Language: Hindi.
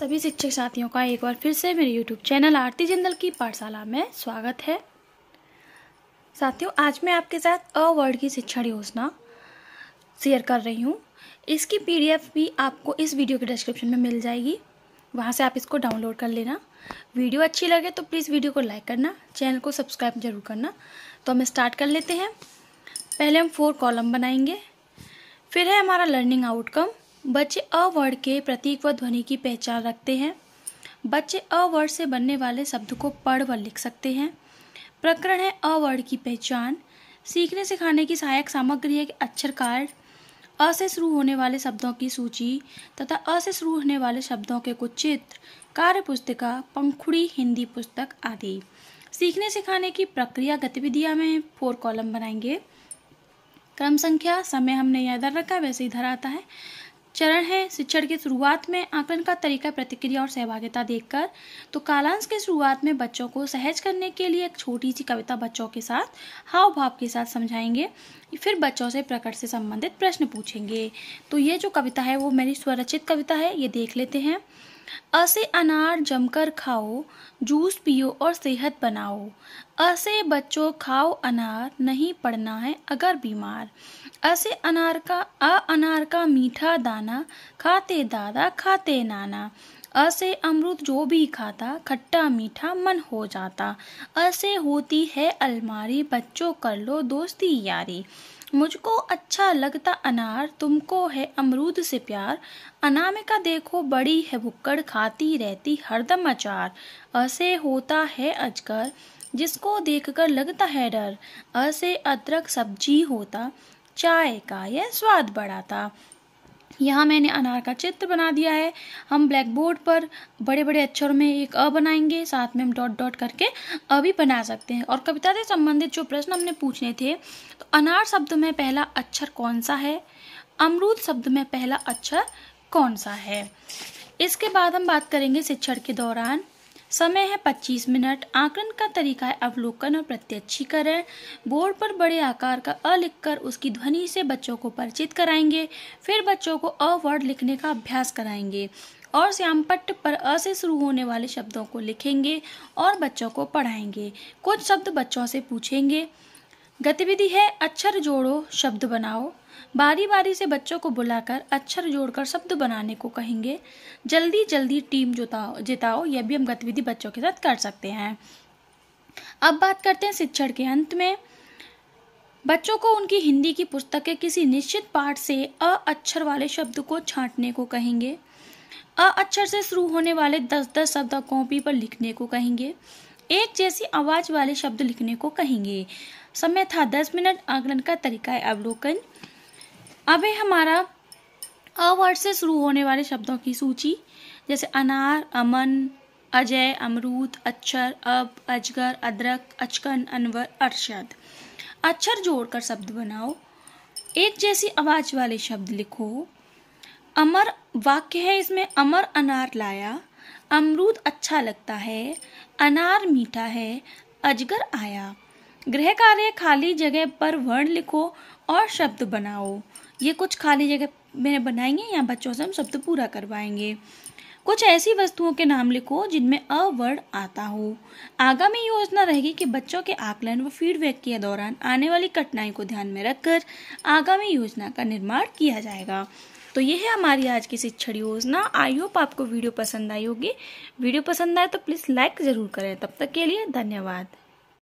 सभी शिक्षक साथियों का एक बार फिर से मेरे YouTube चैनल आरती जिंदल की पाठशाला में स्वागत है साथियों आज मैं आपके साथ अ वर्ड की शिक्षण योजना शेयर कर रही हूँ इसकी पीडीएफ भी आपको इस वीडियो के डिस्क्रिप्शन में मिल जाएगी वहाँ से आप इसको डाउनलोड कर लेना वीडियो अच्छी लगे तो प्लीज़ वीडियो को लाइक करना चैनल को सब्सक्राइब जरूर करना तो हम स्टार्ट कर लेते हैं पहले हम फोर कॉलम बनाएंगे फिर है हमारा लर्निंग आउटकम बच्चे अ वर्ड के प्रतीक व ध्वनि की पहचान रखते हैं बच्चे अ वर्ड से बनने वाले शब्द को पढ़ व लिख सकते हैं प्रकरण है अ वर्ड की पहचान सीखने सिखाने की सहायक सामग्री है अक्षर कार्ड अ से शुरू होने वाले शब्दों की सूची तथा अ से शुरू होने वाले शब्दों के कुछ चित्र कार्य पुस्तिका पंखुड़ी हिंदी पुस्तक आदि सीखने सिखाने की प्रक्रिया गतिविधियाँ में फोर कॉलम बनाएंगे क्रम संख्या समय हमने यहाँ इधर रखा वैसे इधर आता है चरण है शिक्षण के शुरुआत में आकलन का तरीका प्रतिक्रिया और सहभागिता देखकर तो कालांश के शुरुआत में बच्चों को सहज करने के लिए एक छोटी सी कविता बच्चों के साथ हाव भाव के साथ समझाएंगे फिर बच्चों से प्रकट से संबंधित प्रश्न पूछेंगे तो ये जो कविता है वो मेरी स्वरचित कविता है ये देख लेते हैं ऐसे अनार जमकर खाओ जूस पियो और सेहत बनाओ ऐसे बच्चों खाओ अनार नहीं पड़ना है अगर बीमार ऐसे अनार का अ अनार का मीठा दाना खाते दादा खाते नाना ऐसे अमृत जो भी खाता खट्टा मीठा मन हो जाता ऐसे होती है अलमारी बच्चों कर लो दोस्ती यारी मुझको अच्छा लगता अनार तुमको है अमरूद से प्यार अनामिका देखो बड़ी है भुक्कड़ खाती रहती हरदम अचार ऐसे होता है अजगर जिसको देखकर लगता है डर ऐसे अदरक सब्जी होता चाय का यह स्वाद बढ़ाता यहाँ मैंने अनार का चित्र बना दिया है हम ब्लैक बोर्ड पर बड़े बड़े अक्षरों में एक अ बनाएंगे साथ में हम डॉट डॉट करके अ भी बना सकते हैं और कविता से संबंधित जो प्रश्न हमने पूछने थे तो अनार शब्द में पहला अक्षर कौन सा है अमरूद शब्द में पहला अक्षर कौन सा है इसके बाद हम बात करेंगे शिक्षण के दौरान समय है 25 मिनट आंकलन का तरीका है अवलोकन और प्रत्यक्षीकरण बोर्ड पर बड़े आकार का अ लिखकर उसकी ध्वनि से बच्चों को परिचित कराएंगे फिर बच्चों को अ वर्ड लिखने का अभ्यास कराएंगे और श्यामपट्ट पर अ से शुरू होने वाले शब्दों को लिखेंगे और बच्चों को पढ़ाएंगे कुछ शब्द बच्चों से पूछेंगे गतिविधि है अक्षर जोड़ो शब्द बनाओ बारी बारी से बच्चों को बुलाकर अक्षर जोड़कर शब्द बनाने को कहेंगे जल्दी जल्दी टीम जुताओ जिताओ यह भी हम गतिविधि बच्चों के साथ कर सकते हैं अब बात करते हैं शिक्षण के अंत में बच्चों को उनकी हिंदी की के किसी निश्चित पाठ से अ अक्षर वाले शब्द को छांटने को कहेंगे अ अक्षर से शुरू होने वाले दस दस शब्द कॉपी पर लिखने को कहेंगे एक जैसी आवाज वाले शब्द लिखने को कहेंगे समय था दस मिनट आकलन का तरीका है अवलोकन अब है हमारा अवर्ड से शुरू होने वाले शब्दों की सूची जैसे अनार अमन अजय अमरूद अक्षर अब अजगर अदरक अचकन अनवर अरशद अक्षर जोड़कर शब्द बनाओ एक जैसी आवाज वाले शब्द लिखो अमर वाक्य है इसमें अमर अनार लाया अमरूद अच्छा लगता है अनार मीठा है अजगर आया गृह कार्य खाली जगह पर वर्ण लिखो और शब्द बनाओ ये कुछ खाली जगह मैंने बनाएंगे या बच्चों से हम शब्द तो पूरा करवाएंगे कुछ ऐसी वस्तुओं के नाम लिखो जिनमें अ वर्ड आता हो आगामी योजना रहेगी कि बच्चों के आकलन व फीडबैक के दौरान आने वाली कठिनाई को ध्यान में रखकर आगामी योजना का निर्माण किया जाएगा तो ये है हमारी आज की शिक्षण योजना आई होप आपको वीडियो पसंद आई होगी वीडियो पसंद आए तो प्लीज़ लाइक ज़रूर करें तब तक के लिए धन्यवाद